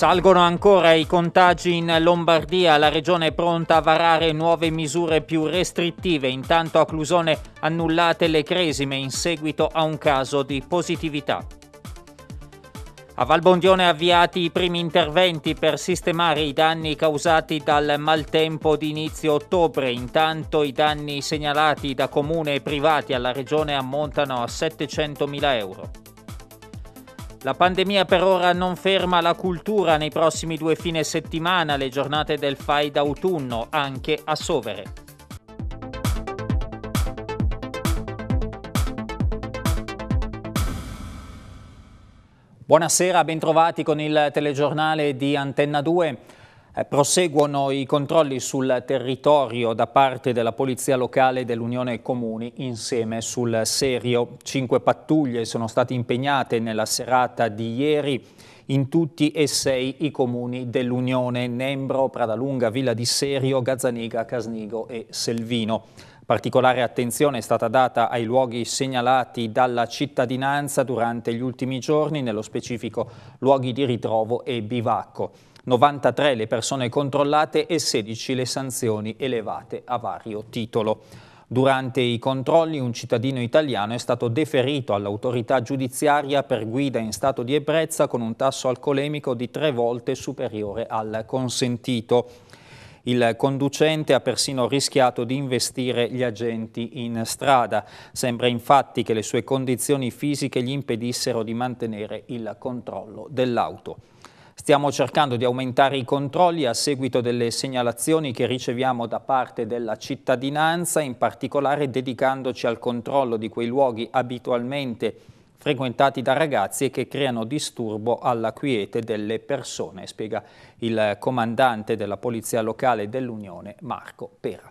Salgono ancora i contagi in Lombardia, la regione è pronta a varare nuove misure più restrittive, intanto a Clusone annullate le cresime in seguito a un caso di positività. A Valbondione avviati i primi interventi per sistemare i danni causati dal maltempo di inizio ottobre, intanto i danni segnalati da comune e privati alla regione ammontano a 700.000 euro. La pandemia per ora non ferma la cultura, nei prossimi due fine settimana le giornate del FAI d'autunno anche a Sovere. Buonasera, bentrovati con il telegiornale di Antenna 2. Eh, proseguono i controlli sul territorio da parte della Polizia Locale dell'Unione Comuni insieme sul serio. Cinque pattuglie sono state impegnate nella serata di ieri in tutti e sei i comuni dell'Unione, Nembro, Pradalunga, Villa di Serio, Gazzaniga, Casnigo e Selvino. Particolare attenzione è stata data ai luoghi segnalati dalla cittadinanza durante gli ultimi giorni, nello specifico luoghi di ritrovo e bivacco. 93 le persone controllate e 16 le sanzioni elevate a vario titolo. Durante i controlli un cittadino italiano è stato deferito all'autorità giudiziaria per guida in stato di ebbrezza con un tasso alcolemico di tre volte superiore al consentito. Il conducente ha persino rischiato di investire gli agenti in strada. Sembra infatti che le sue condizioni fisiche gli impedissero di mantenere il controllo dell'auto. Stiamo cercando di aumentare i controlli a seguito delle segnalazioni che riceviamo da parte della cittadinanza, in particolare dedicandoci al controllo di quei luoghi abitualmente frequentati da ragazzi e che creano disturbo alla quiete delle persone, spiega il comandante della Polizia Locale dell'Unione, Marco Pera.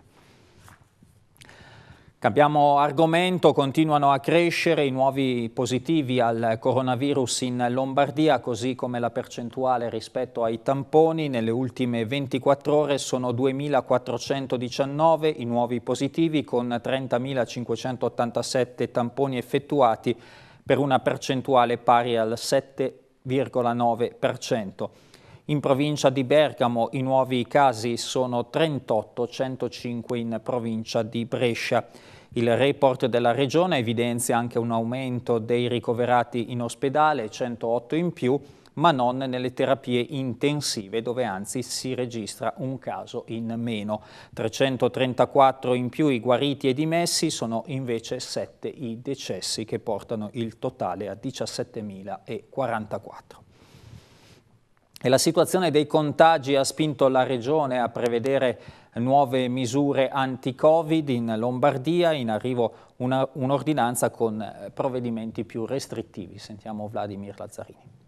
Cambiamo argomento, continuano a crescere i nuovi positivi al coronavirus in Lombardia, così come la percentuale rispetto ai tamponi. Nelle ultime 24 ore sono 2.419 i nuovi positivi con 30.587 tamponi effettuati per una percentuale pari al 7,9%. In provincia di Bergamo i nuovi casi sono 38, 105 in provincia di Brescia. Il report della regione evidenzia anche un aumento dei ricoverati in ospedale, 108 in più, ma non nelle terapie intensive dove anzi si registra un caso in meno. 334 in più i guariti e dimessi sono invece 7 i decessi che portano il totale a 17.044 e la situazione dei contagi ha spinto la Regione a prevedere nuove misure anti-Covid in Lombardia, in arrivo un'ordinanza con eh, provvedimenti più restrittivi. Sentiamo Vladimir Lazzarini.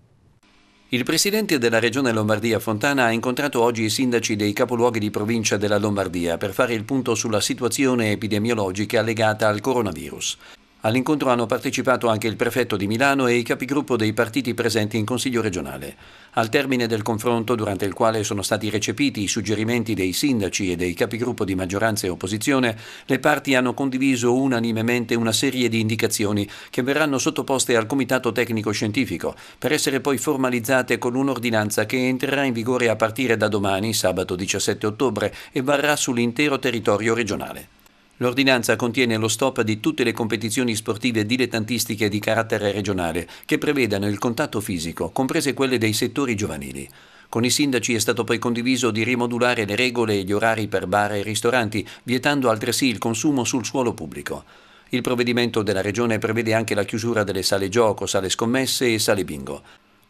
Il presidente della regione Lombardia Fontana ha incontrato oggi i sindaci dei capoluoghi di provincia della Lombardia per fare il punto sulla situazione epidemiologica legata al coronavirus. All'incontro hanno partecipato anche il prefetto di Milano e i capigruppo dei partiti presenti in Consiglio regionale. Al termine del confronto, durante il quale sono stati recepiti i suggerimenti dei sindaci e dei capigruppo di maggioranza e opposizione, le parti hanno condiviso unanimemente una serie di indicazioni che verranno sottoposte al Comitato Tecnico Scientifico per essere poi formalizzate con un'ordinanza che entrerà in vigore a partire da domani, sabato 17 ottobre, e varrà sull'intero territorio regionale. L'ordinanza contiene lo stop di tutte le competizioni sportive dilettantistiche di carattere regionale che prevedano il contatto fisico, comprese quelle dei settori giovanili. Con i sindaci è stato poi condiviso di rimodulare le regole e gli orari per bar e ristoranti, vietando altresì il consumo sul suolo pubblico. Il provvedimento della Regione prevede anche la chiusura delle sale gioco, sale scommesse e sale bingo.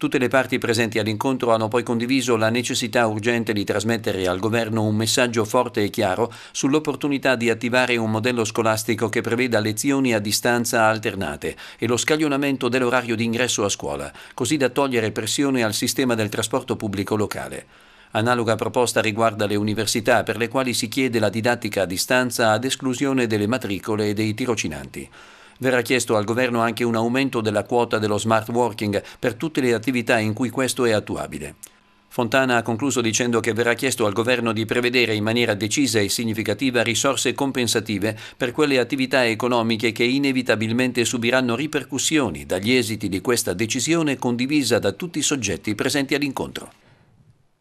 Tutte le parti presenti all'incontro hanno poi condiviso la necessità urgente di trasmettere al governo un messaggio forte e chiaro sull'opportunità di attivare un modello scolastico che preveda lezioni a distanza alternate e lo scaglionamento dell'orario di ingresso a scuola, così da togliere pressione al sistema del trasporto pubblico locale. Analoga proposta riguarda le università per le quali si chiede la didattica a distanza ad esclusione delle matricole e dei tirocinanti. Verrà chiesto al governo anche un aumento della quota dello smart working per tutte le attività in cui questo è attuabile. Fontana ha concluso dicendo che verrà chiesto al governo di prevedere in maniera decisa e significativa risorse compensative per quelle attività economiche che inevitabilmente subiranno ripercussioni dagli esiti di questa decisione condivisa da tutti i soggetti presenti all'incontro.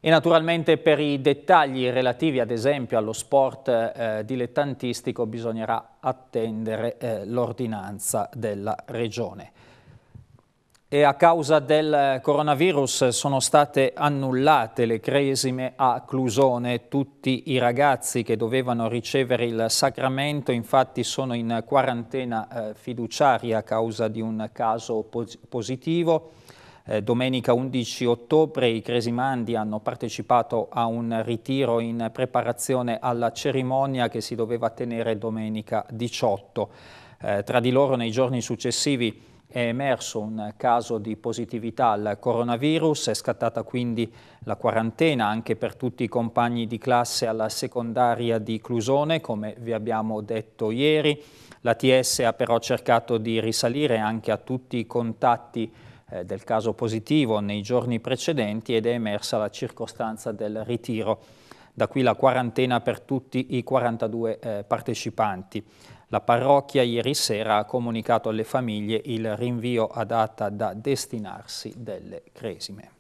E naturalmente per i dettagli relativi ad esempio allo sport eh, dilettantistico bisognerà attendere eh, l'ordinanza della Regione. E a causa del coronavirus sono state annullate le cresime a Clusone. Tutti i ragazzi che dovevano ricevere il sacramento infatti sono in quarantena eh, fiduciaria a causa di un caso pos positivo. Eh, domenica 11 ottobre i cresimandi hanno partecipato a un ritiro in preparazione alla cerimonia che si doveva tenere domenica 18. Eh, tra di loro nei giorni successivi è emerso un caso di positività al coronavirus, è scattata quindi la quarantena anche per tutti i compagni di classe alla secondaria di Clusone, come vi abbiamo detto ieri. L'ATS ha però cercato di risalire anche a tutti i contatti eh, del caso positivo nei giorni precedenti ed è emersa la circostanza del ritiro. Da qui la quarantena per tutti i 42 eh, partecipanti. La parrocchia ieri sera ha comunicato alle famiglie il rinvio a data da destinarsi delle cresime.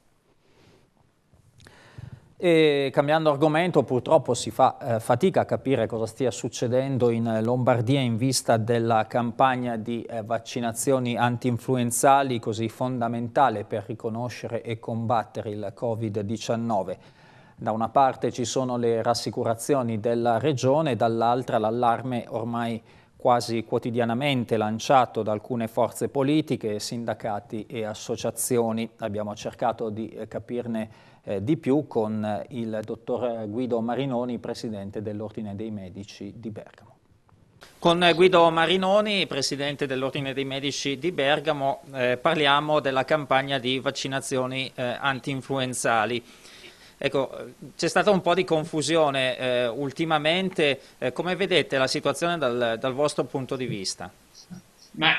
E cambiando argomento, purtroppo si fa eh, fatica a capire cosa stia succedendo in Lombardia in vista della campagna di eh, vaccinazioni anti-influenzali così fondamentale per riconoscere e combattere il Covid-19. Da una parte ci sono le rassicurazioni della regione, dall'altra l'allarme ormai quasi quotidianamente lanciato da alcune forze politiche, sindacati e associazioni. Abbiamo cercato di eh, capirne eh, di più con eh, il dottor Guido Marinoni, presidente dell'Ordine dei Medici di Bergamo. Con eh, Guido Marinoni, presidente dell'Ordine dei Medici di Bergamo, eh, parliamo della campagna di vaccinazioni eh, anti-influenzali. Ecco, c'è stata un po' di confusione eh, ultimamente, eh, come vedete la situazione dal, dal, vostro punto di vista? Ma,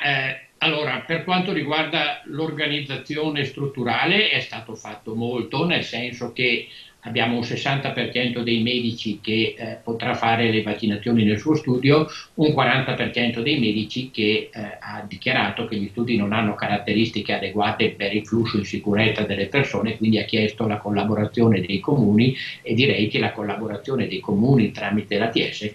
allora, per quanto riguarda l'organizzazione strutturale è stato fatto molto, nel senso che abbiamo un 60% dei medici che eh, potrà fare le vaccinazioni nel suo studio, un 40% dei medici che eh, ha dichiarato che gli studi non hanno caratteristiche adeguate per il flusso in sicurezza delle persone, quindi ha chiesto la collaborazione dei comuni e direi che la collaborazione dei comuni tramite l'ATS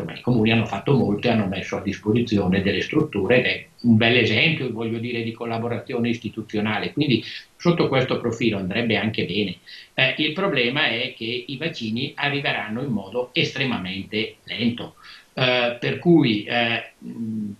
insomma, certo, i comuni hanno fatto molto e hanno messo a disposizione delle strutture ed è un bel esempio, voglio dire, di collaborazione istituzionale. Quindi sotto questo profilo andrebbe anche bene. Eh, il problema è che i vaccini arriveranno in modo estremamente lento. Eh, per cui eh,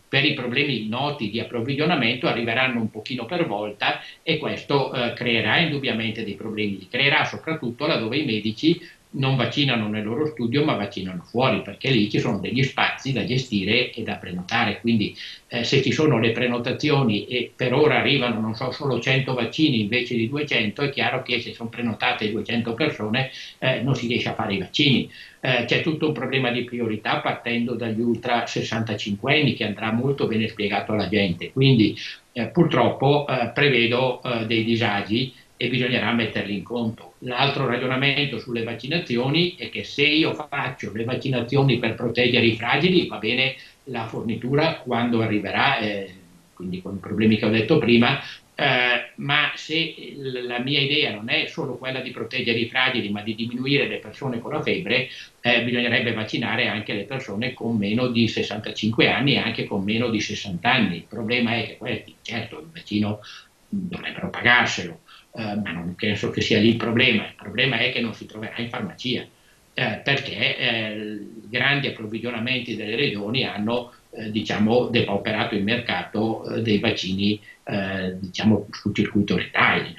per i problemi noti di approvvigionamento arriveranno un pochino per volta e questo eh, creerà indubbiamente dei problemi, creerà soprattutto laddove i medici non vaccinano nel loro studio ma vaccinano fuori perché lì ci sono degli spazi da gestire e da prenotare quindi eh, se ci sono le prenotazioni e per ora arrivano non so solo 100 vaccini invece di 200 è chiaro che se sono prenotate 200 persone eh, non si riesce a fare i vaccini eh, c'è tutto un problema di priorità partendo dagli ultra 65 anni che andrà molto bene spiegato alla gente quindi eh, purtroppo eh, prevedo eh, dei disagi e bisognerà metterli in conto. L'altro ragionamento sulle vaccinazioni è che se io faccio le vaccinazioni per proteggere i fragili, va bene la fornitura quando arriverà, eh, quindi con i problemi che ho detto prima, eh, ma se la mia idea non è solo quella di proteggere i fragili, ma di diminuire le persone con la febbre, eh, bisognerebbe vaccinare anche le persone con meno di 65 anni e anche con meno di 60 anni. Il problema è che questi, certo, il vaccino dovrebbero pagarselo, eh, ma non penso che sia lì il problema, il problema è che non si troverà in farmacia, eh, perché eh, grandi approvvigionamenti delle regioni hanno eh, diciamo, depauperato il mercato eh, dei vaccini eh, diciamo, sul circuito retail.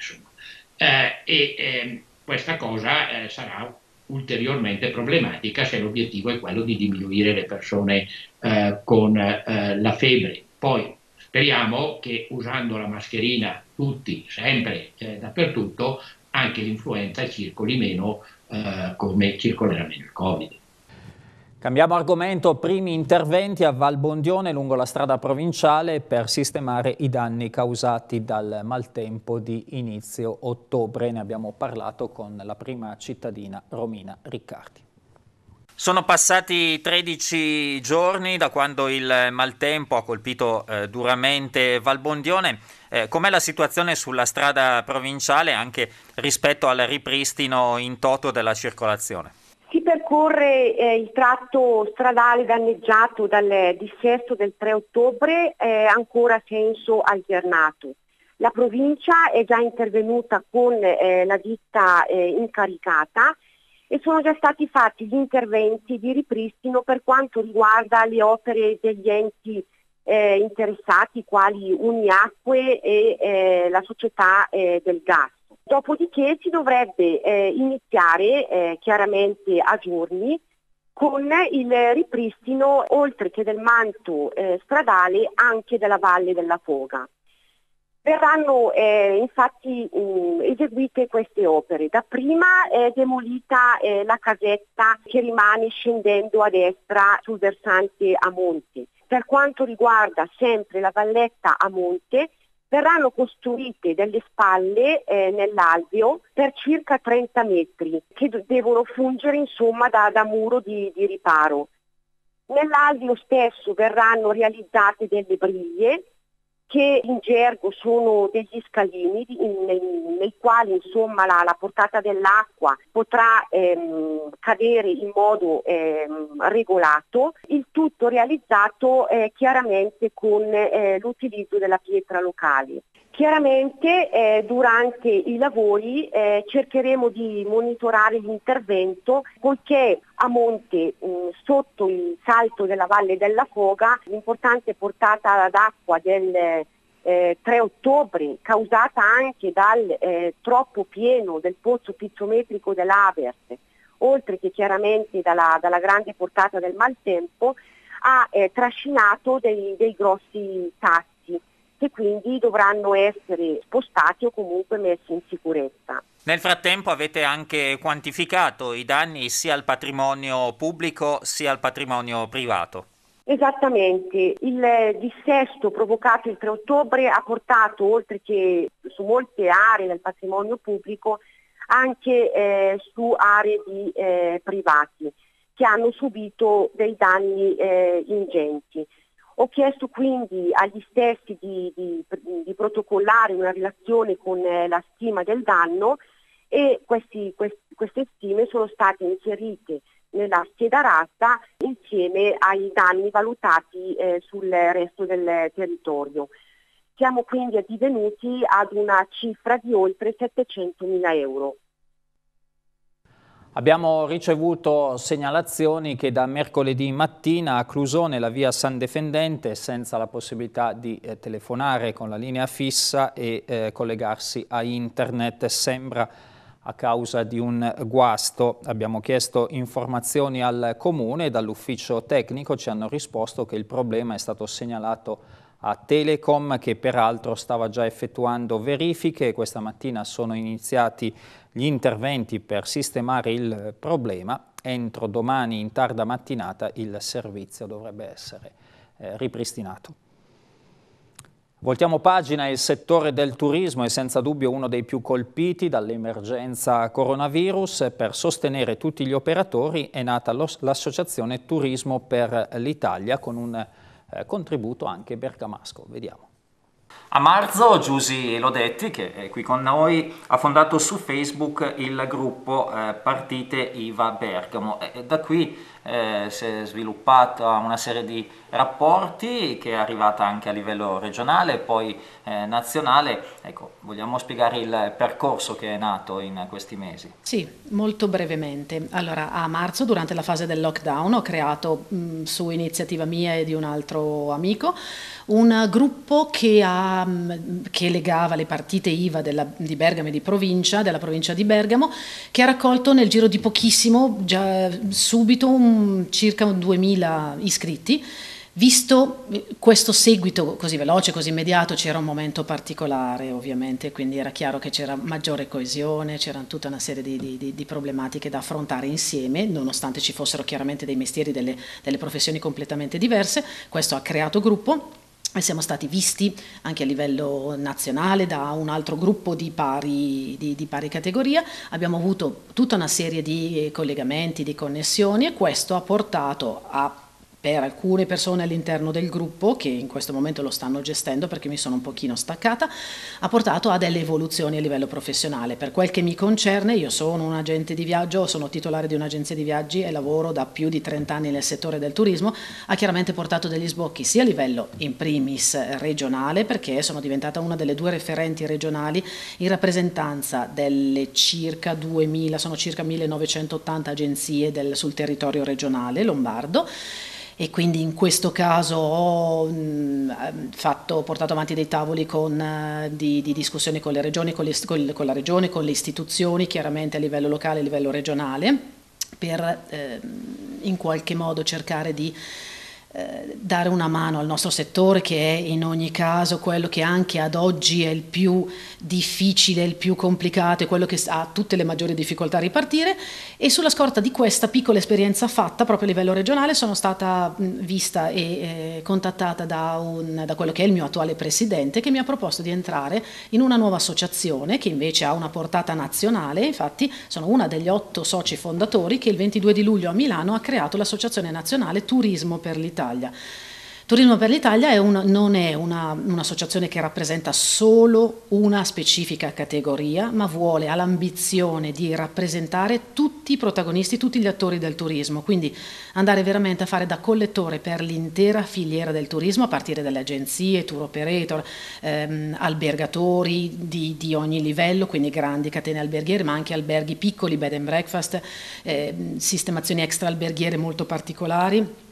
e ehm, questa cosa sarà ulteriormente problematica se l'obiettivo è quello di diminuire le persone con la febbre. Poi speriamo che usando la mascherina tutti, sempre, eh, dappertutto, anche l'influenza circoli meno eh, come circolerà meno il Covid. Cambiamo argomento, primi interventi a Valbondione lungo la strada provinciale per sistemare i danni causati dal maltempo di inizio ottobre. Ne abbiamo parlato con la prima cittadina Romina Riccardi. Sono passati 13 giorni da quando il maltempo ha colpito eh, duramente Valbondione. Eh, com'è la situazione sulla strada provinciale anche rispetto al ripristino in toto della circolazione? Si percorre eh, il tratto stradale danneggiato dal dissesto del 3 ottobre eh, ancora a senso alternato. La provincia è già intervenuta con eh, la ditta eh, incaricata e sono già stati fatti gli interventi di ripristino per quanto riguarda le opere degli enti eh, interessati quali Uniacque e eh, la società eh, del gas. Dopodiché si dovrebbe eh, iniziare eh, chiaramente a giorni con il ripristino oltre che del manto eh, stradale anche della valle della Foga. Verranno eh, infatti mh, mm, eseguite queste opere. Da prima è demolita eh, la casetta che rimane scendendo a destra sul versante a monte. Per quanto riguarda sempre la valletta a monte, verranno costruite delle spalle eh, nell'alveo per circa 30 metri che do- devono fungere insomma, da, da, muro di, di riparo. Nell'alveo stesso verranno realizzate delle briglie che in gergo sono degli scalini nei, nei, quali insomma, la, la, portata dell'acqua potrà ehm, cadere in modo ehm, regolato, il tutto realizzato eh, chiaramente con eh, l'utilizzo della pietra locale. Chiaramente eh, durante i lavori eh, cercheremo di monitorare l'intervento poiché a monte mh, mm, sotto il salto della valle della foga l'importante portata d'acqua del eh, 3 ottobre causata anche dal eh, troppo pieno del pozzo pizzometrico dell'Avers oltre che chiaramente dalla, dalla grande portata del maltempo ha eh, trascinato dei, dei grossi tassi che quindi dovranno essere spostati o comunque messi in sicurezza. Nel frattempo avete anche quantificato i danni sia al patrimonio pubblico sia al patrimonio privato. Esattamente, il dissesto provocato il 3 ottobre ha portato, oltre che su molte aree del patrimonio pubblico, anche eh, su aree di eh, privati che hanno subito dei danni eh, ingenti. Ho chiesto quindi agli stessi di, di, di protocollare una relazione con eh, la stima del danno e questi, quest, queste stime sono state inserite nella scheda rasta insieme ai danni valutati eh, sul resto del territorio. Siamo quindi addivenuti ad una cifra di oltre 700 mila euro. Abbiamo ricevuto segnalazioni che da mercoledì mattina a Clusone la via San Defendente senza la possibilità di eh, telefonare con la linea fissa e eh, collegarsi a internet sembra a causa di un guasto. Abbiamo chiesto informazioni al comune e dall'ufficio tecnico ci hanno risposto che il problema è stato segnalato a Telecom che peraltro stava già effettuando verifiche. Questa mattina sono iniziati gli interventi per sistemare il problema. Entro domani in tarda mattinata il servizio dovrebbe essere eh, ripristinato. Voltiamo pagina, il settore del turismo è senza dubbio uno dei più colpiti dall'emergenza coronavirus. Per sostenere tutti gli operatori è nata l'Associazione Turismo per l'Italia con un eh, contributo anche bergamasco. Vediamo. A marzo Giusy Lodetti, che è qui con noi, ha fondato su Facebook il gruppo eh, Partite IVA Bergamo. E da qui eh, si è sviluppata una serie di rapporti che è arrivata anche a livello regionale e poi eh, nazionale. Ecco, vogliamo spiegare il percorso che è nato in questi mesi? Sì, molto brevemente. Allora, a marzo, durante la fase del lockdown, ho creato mh, mm, su iniziativa mia e di un altro amico un gruppo che ha che legava le partite IVA della, di Bergamo e di provincia, della provincia di Bergamo, che ha raccolto nel giro di pochissimo, già subito, um, circa 2.000 iscritti. Visto eh, questo seguito così veloce, così immediato, c'era un momento particolare ovviamente, quindi era chiaro che c'era maggiore coesione, c'erano tutta una serie di, di, di, problematiche da affrontare insieme, nonostante ci fossero chiaramente dei mestieri, delle, delle professioni completamente diverse, questo ha creato gruppo siamo stati visti anche a livello nazionale da un altro gruppo di pari, di, di pari, categoria, abbiamo avuto tutta una serie di collegamenti, di connessioni e questo ha portato a per alcune persone all'interno del gruppo che in questo momento lo stanno gestendo perché mi sono un pochino staccata, ha portato a delle evoluzioni a livello professionale. Per quel che mi concerne, io sono un agente di viaggio, sono titolare di un'agenzia di viaggi e lavoro da più di 30 anni nel settore del turismo, ha chiaramente portato degli sbocchi sia a livello in primis regionale perché sono diventata una delle due referenti regionali in rappresentanza delle circa 2000, sono circa 1980 agenzie del, sul territorio regionale lombardo e quindi in questo caso ho mm, ehm, fatto, portato avanti dei tavoli con, eh, di, di, discussione con le regioni, con, le, con, la regione, con le istituzioni, chiaramente a livello locale e a livello regionale, per eh, in qualche modo cercare di eh, dare una mano al nostro settore che è in ogni caso quello che anche ad oggi è il più difficile, il più complicato, è quello che ha tutte le maggiori difficoltà a ripartire e sulla scorta di questa piccola esperienza fatta proprio a livello regionale sono stata vista e eh, contattata da, un, da quello che è il mio attuale presidente che mi ha proposto di entrare in una nuova associazione che invece ha una portata nazionale, infatti sono una degli otto soci fondatori che il 22 di luglio a Milano ha creato l'Associazione Nazionale Turismo per l'Italia l'Italia. Turismo per l'Italia è una, non è una, un'associazione che rappresenta solo una specifica categoria, ma vuole, ha l'ambizione di rappresentare tutti i protagonisti, tutti gli attori del turismo, quindi andare veramente a fare da collettore per l'intera filiera del turismo, a partire dalle agenzie, tour operator, ehm, albergatori di, di, ogni livello, quindi grandi catene alberghiere, ma anche alberghi piccoli, bed and breakfast, ehm, sistemazioni extra alberghiere molto particolari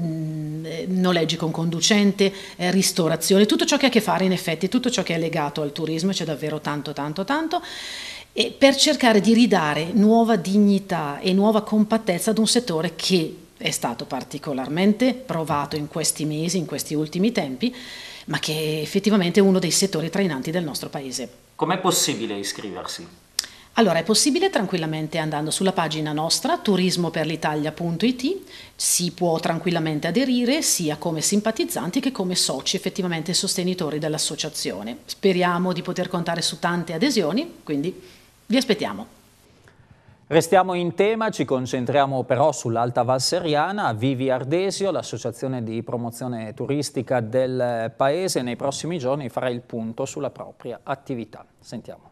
Mm, noleggi con conducente, eh, ristorazione, tutto ciò che ha a che fare in effetti, tutto ciò che è legato al turismo, c'è davvero tanto, tanto, tanto, e per cercare di ridare nuova dignità e nuova compattezza ad un settore che è stato particolarmente provato in questi mesi, in questi ultimi tempi, ma che è effettivamente uno dei settori trainanti del nostro Paese. Com'è possibile iscriversi? Allora, è possibile tranquillamente andando sulla pagina nostra turismoperlitalia.it, si può tranquillamente aderire sia come simpatizzanti che come soci effettivamente sostenitori dell'associazione. Speriamo di poter contare su tante adesioni, quindi vi aspettiamo. Restiamo in tema, ci concentriamo però sull'Alta Valseriana, Vivi Ardesio, l'associazione di promozione turistica del paese, nei prossimi giorni farà il punto sulla propria attività. Sentiamo.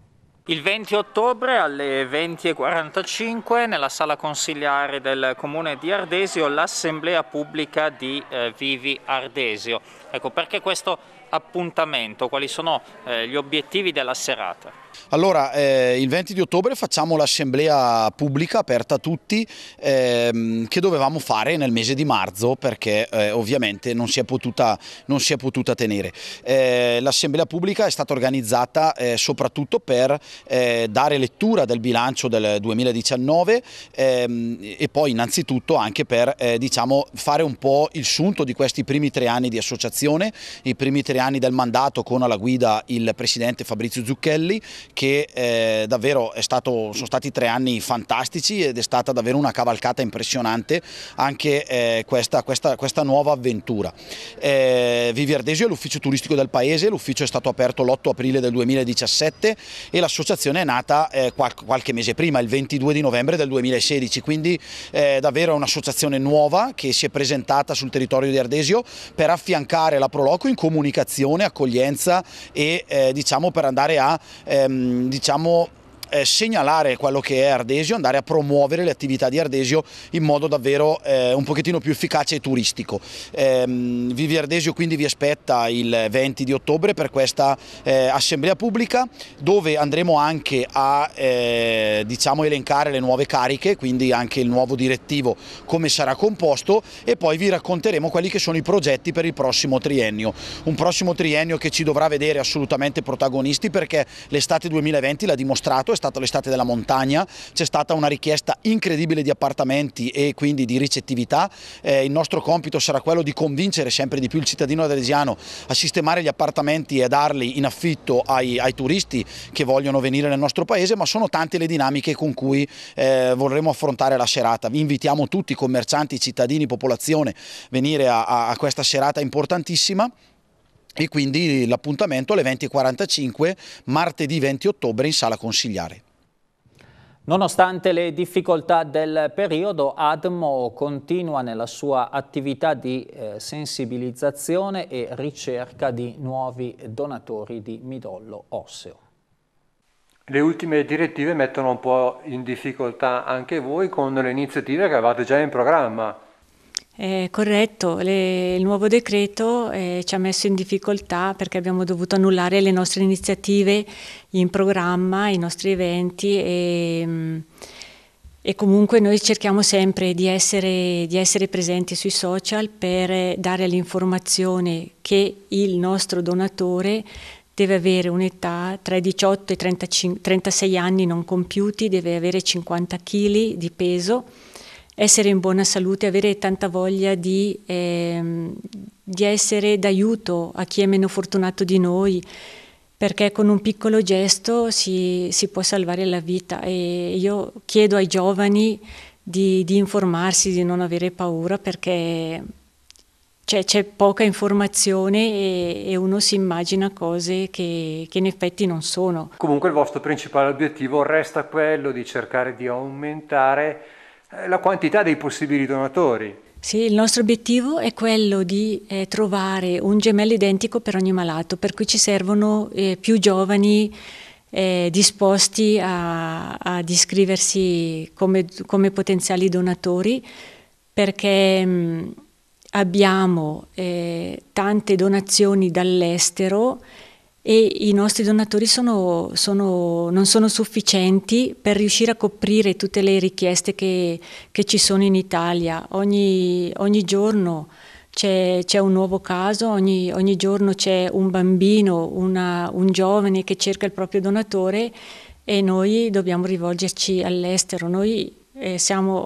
Il 20 ottobre alle 20.45 nella sala consigliare del comune di Ardesio l'assemblea pubblica di eh, Vivi Ardesio. Ecco perché questo appuntamento, quali sono eh, gli obiettivi della serata? Allora, eh, il 20 di ottobre facciamo l'assemblea pubblica aperta a tutti ehm, che dovevamo fare nel mese di marzo perché eh, ovviamente non si è potuta, si è potuta tenere. Eh, l'assemblea pubblica è stata organizzata eh, soprattutto per eh, dare lettura del bilancio del 2019 ehm, e poi innanzitutto anche per eh, diciamo, fare un po' il sunto di questi primi tre anni di associazione, i primi tre anni del mandato con alla guida il presidente Fabrizio Zucchelli che eh, davvero stato, sono stati tre anni fantastici ed è stata davvero una cavalcata impressionante anche eh, questa, questa, questa, nuova avventura. Eh, Ardesio è l'ufficio turistico del paese, l'ufficio è stato aperto l'8 aprile del 2017 e l'associazione è nata eh, qualche mese prima, il 22 di novembre del 2016, quindi eh, davvero è un'associazione nuova che si è presentata sul territorio di Ardesio per affiancare la Proloco in comunicazione, accoglienza e eh, diciamo per andare a ehm, Ehm, diciamo eh, segnalare quello che è Ardesio, andare a promuovere le attività di Ardesio in modo davvero eh, un pochettino più efficace e turistico. Eh, Vivi Ardesio quindi vi aspetta il 20 di ottobre per questa eh, assemblea pubblica dove andremo anche a eh, diciamo, elencare le nuove cariche, quindi anche il nuovo direttivo come sarà composto e poi vi racconteremo quelli che sono i progetti per il prossimo triennio. Un prossimo triennio che ci dovrà vedere assolutamente protagonisti perché l'estate 2020 l'ha dimostrato, è stata l'estate della montagna, c'è stata una richiesta incredibile di appartamenti e quindi di ricettività, eh, il nostro compito sarà quello di convincere sempre di più il cittadino adesiano a sistemare gli appartamenti e a darli in affitto ai, ai turisti che vogliono venire nel nostro paese, ma sono tante le dinamiche con cui eh, vorremmo affrontare la serata, vi invitiamo tutti, commercianti, cittadini, popolazione, venire a, a, a questa serata importantissima e quindi l'appuntamento alle 20.45 martedì 20 ottobre in sala consigliare. Nonostante le difficoltà del periodo, ADMO continua nella sua attività di eh, sensibilizzazione e ricerca di nuovi donatori di midollo osseo. Le ultime direttive mettono un po' in difficoltà anche voi con le iniziative che avevate già in programma eh, corretto, le, il nuovo decreto eh, ci ha messo in difficoltà perché abbiamo dovuto annullare le nostre iniziative in programma, i nostri eventi e, mm, e comunque noi cerchiamo sempre di essere, di essere presenti sui social per dare l'informazione che il nostro donatore deve avere un'età tra i 18 e i 36 anni non compiuti, deve avere 50 kg di peso essere in buona salute, avere tanta voglia di, eh, di essere d'aiuto a chi è meno fortunato di noi, perché con un piccolo gesto si, si può salvare la vita. E io chiedo ai giovani di, di informarsi, di non avere paura, perché c'è, c'è, poca informazione e, e, uno si immagina cose che, che, in effetti non sono. Comunque il vostro principale obiettivo resta quello di cercare di aumentare eh, la quantità dei possibili donatori. Sì, il nostro obiettivo è quello di eh, trovare un gemello identico per ogni malato, per cui ci servono eh, più giovani eh, disposti a, ad iscriversi come, come, potenziali donatori, perché mh, mm, abbiamo eh, tante donazioni dall'estero e i nostri donatori sono, sono, non sono sufficienti per riuscire a coprire tutte le richieste che, che ci sono in Italia. Ogni, ogni giorno c'è, c'è, un nuovo caso, ogni, ogni giorno c'è un bambino, una, un giovane che cerca il proprio donatore e noi dobbiamo rivolgerci all'estero. Noi eh, siamo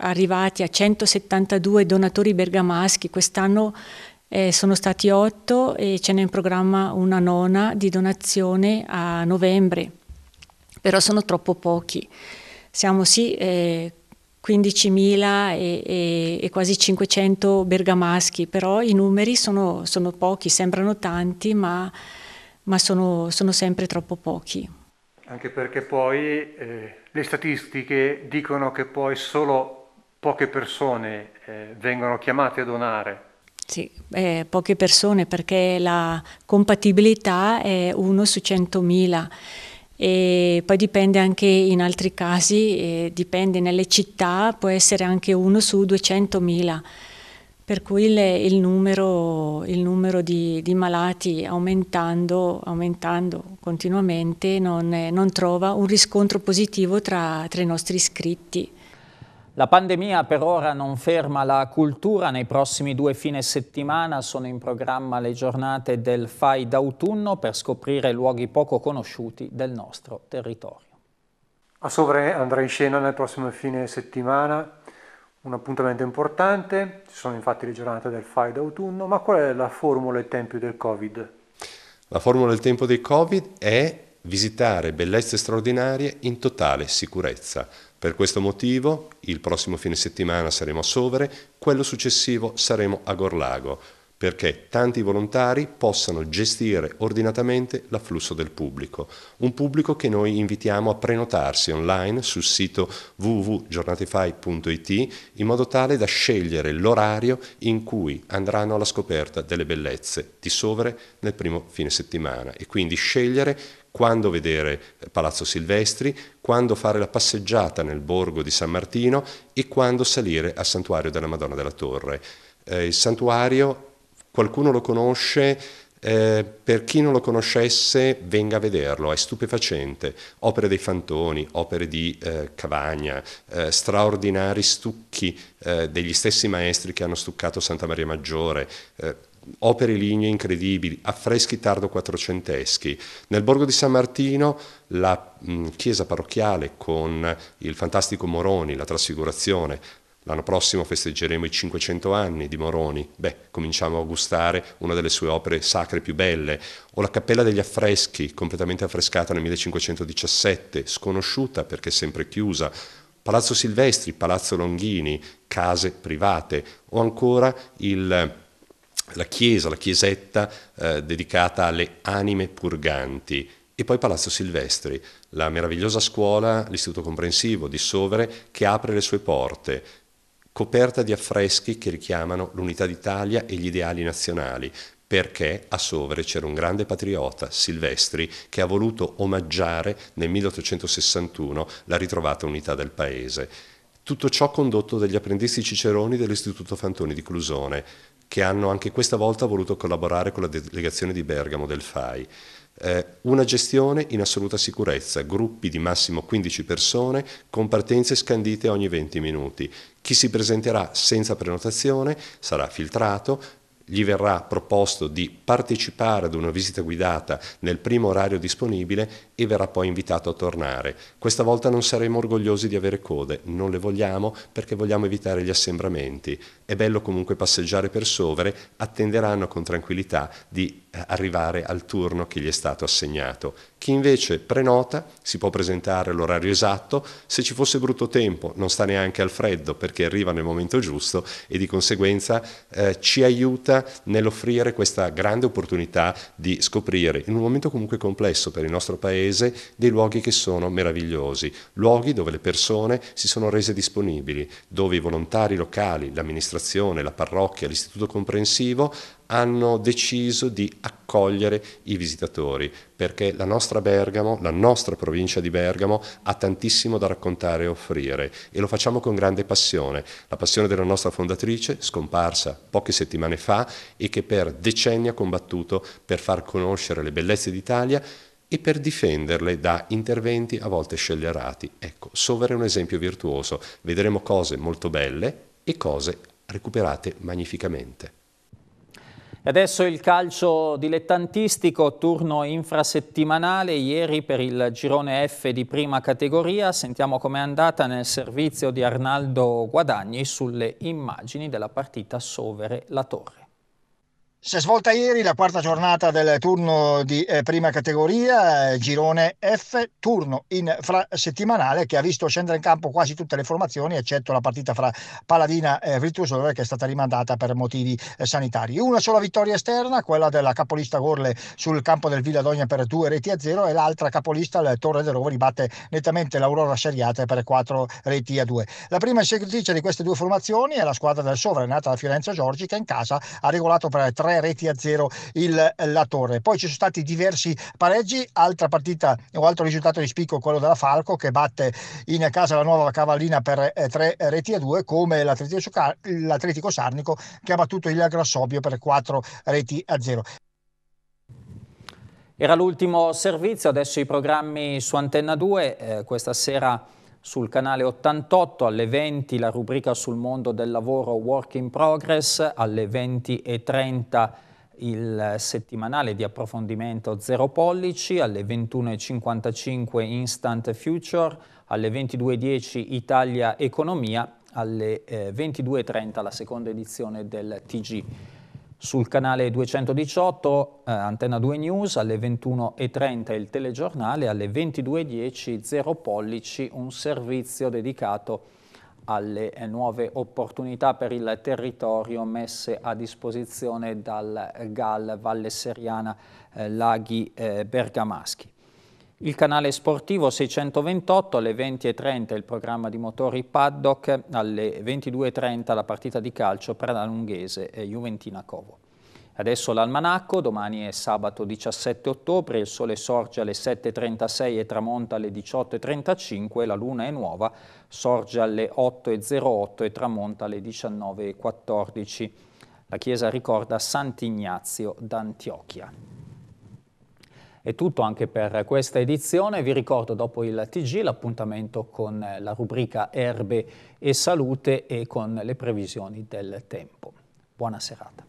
arrivati a 172 donatori bergamaschi, quest'anno eh, sono stati otto e ce n'è in programma una nona di donazione a novembre, però sono troppo pochi. Siamo sì eh, 15.000 e, e, e, quasi 500 bergamaschi, però i numeri sono, sono pochi, sembrano tanti, ma, ma sono, sono, sempre troppo pochi. Anche perché poi eh, le statistiche dicono che poi solo poche persone eh, vengono chiamate a donare sì, eh, poche persone perché la compatibilità è 1 su 100.000 e poi dipende anche in altri casi, eh, dipende nelle città, può essere anche uno su 200.000, per cui il, il numero, il numero di, di, malati aumentando, aumentando continuamente non, non trova un riscontro positivo tra, tra i nostri iscritti. La pandemia per ora non ferma la cultura, nei prossimi due fine settimana sono in programma le giornate del FAI d'autunno per scoprire luoghi poco conosciuti del nostro territorio. A Sovre andrà in scena nel prossimo fine settimana un appuntamento importante, ci sono infatti le giornate del FAI d'autunno, ma qual è la formula e il tempo del Covid? La formula e il tempo del Covid è visitare bellezze straordinarie in totale sicurezza. Per questo motivo il prossimo fine settimana saremo a Sovere, quello successivo saremo a Gorlago, perché tanti volontari possano gestire ordinatamente l'afflusso del pubblico, un pubblico che noi invitiamo a prenotarsi online sul sito www.giornatify.it in modo tale da scegliere l'orario in cui andranno alla scoperta delle bellezze di Sovere nel primo fine settimana e quindi scegliere quando vedere eh, Palazzo Silvestri, quando fare la passeggiata nel borgo di San Martino e quando salire al santuario della Madonna della Torre. Eh, il santuario, qualcuno lo conosce, eh, per chi non lo conoscesse venga a vederlo, è stupefacente. Opere dei fantoni, opere di eh, Cavagna, eh, straordinari stucchi eh, degli stessi maestri che hanno stuccato Santa Maria Maggiore, eh, opere lignee incredibili, affreschi tardo quattrocenteschi. Nel borgo di San Martino la mm, chiesa parrocchiale con il fantastico Moroni, la trasfigurazione, L'anno prossimo festeggeremo i 500 anni di Moroni. Beh, cominciamo a gustare una delle sue opere sacre più belle. O la Cappella degli Affreschi, completamente affrescata nel 1517, sconosciuta perché sempre chiusa. Palazzo Silvestri, Palazzo Longhini, case private. O ancora il la chiesa, la chiesetta eh, dedicata alle anime purganti e poi Palazzo Silvestri, la meravigliosa scuola, l'istituto comprensivo di Sovere che apre le sue porte, coperta di affreschi che richiamano l'unità d'Italia e gli ideali nazionali, perché a Sovere c'era un grande patriota, Silvestri, che ha voluto omaggiare nel 1861 la ritrovata unità del paese. Tutto ciò condotto dagli apprendisti ciceroni dell'Istituto Fantoni di Clusone, che hanno anche questa volta voluto collaborare con la delegazione di Bergamo del FAI. Eh, una gestione in assoluta sicurezza, gruppi di massimo 15 persone con partenze scandite ogni 20 minuti. Chi si presenterà senza prenotazione sarà filtrato, gli verrà proposto di partecipare ad una visita guidata nel primo orario disponibile e verrà poi invitato a tornare. Questa volta non saremo orgogliosi di avere code, non le vogliamo perché vogliamo evitare gli assembramenti. È bello comunque passeggiare per Sovere, attenderanno con tranquillità di arrivare al turno che gli è stato assegnato. Chi invece prenota si può presentare all'orario esatto, se ci fosse brutto tempo non sta neanche al freddo perché arriva nel momento giusto e di conseguenza eh, ci aiuta nell'offrire questa grande opportunità di scoprire, in un momento comunque complesso per il nostro paese, dei luoghi che sono meravigliosi, luoghi dove le persone si sono rese disponibili, dove i volontari locali, l'amministrazione, la parrocchia, l'istituto comprensivo hanno deciso di accogliere i visitatori, perché la nostra Bergamo, la nostra provincia di Bergamo ha tantissimo da raccontare e offrire e lo facciamo con grande passione, la passione della nostra fondatrice scomparsa poche settimane fa e che per decenni ha combattuto per far conoscere le bellezze d'Italia e per difenderle da interventi a volte scellerati. Ecco, Sovere è un esempio virtuoso, vedremo cose molto belle e cose recuperate magnificamente. Adesso il calcio dilettantistico, turno infrasettimanale, ieri per il girone F di prima categoria, sentiamo com'è andata nel servizio di Arnaldo Guadagni sulle immagini della partita Sovere-La Torre. Si è svolta ieri la quarta giornata del turno di eh, prima categoria, eh, girone F, turno infrasettimanale che ha visto scendere in campo quasi tutte le formazioni, eccetto la partita fra Paladina e Virtusore eh, che è stata rimandata per motivi eh, sanitari. Una sola vittoria esterna, quella della capolista Gorle sul campo del Villa Villadogna per due reti a zero e l'altra capolista, la Torre del Rovo, ribatte nettamente l'Aurora Seriate per quattro reti a due. La prima esecutrice di queste due formazioni è la squadra del Sovra, nata da Fiorenzo Giorgi, che in casa ha regolato per tre 3 reti a zero il, la Torre. Poi ci sono stati diversi pareggi, altra partita o altro risultato di spicco quello della Falco che batte in casa la nuova Cavallina per 3 eh, reti a 2 come l'Atletico, l'Atletico Sarnico che ha battuto il Grassobio per 4 reti a 0. Era l'ultimo servizio, adesso i programmi su Antenna 2, eh, questa sera sul canale 88, alle 20 la rubrica sul mondo del lavoro Work in Progress, alle 20.30 il settimanale di approfondimento Zero Pollici, alle 21.55 Instant Future, alle 22.10 Italia Economia, alle 22.30 eh, la seconda edizione del TG sul canale 218 eh, Antenna 2 News alle 21.30 il telegiornale, alle 22.10 Zero Pollici, un servizio dedicato alle eh, nuove opportunità per il territorio messe a disposizione dal GAL Valle Seriana eh, Laghi eh, Bergamaschi. Il canale sportivo 628 alle 20.30 il programma di motori paddock, alle 22.30 la partita di calcio Pradalunghese e Juventina Covo. Adesso l'almanacco, domani è sabato 17 ottobre, il sole sorge alle 7.36 e tramonta alle 18.35, la luna è nuova, sorge alle 8.08 e tramonta alle 19.14. La chiesa ricorda Sant'Ignazio d'Antiochia. È tutto anche per questa edizione. Vi ricordo dopo il TG l'appuntamento con eh, la rubrica Erbe e Salute e con le previsioni del tempo. Buona serata.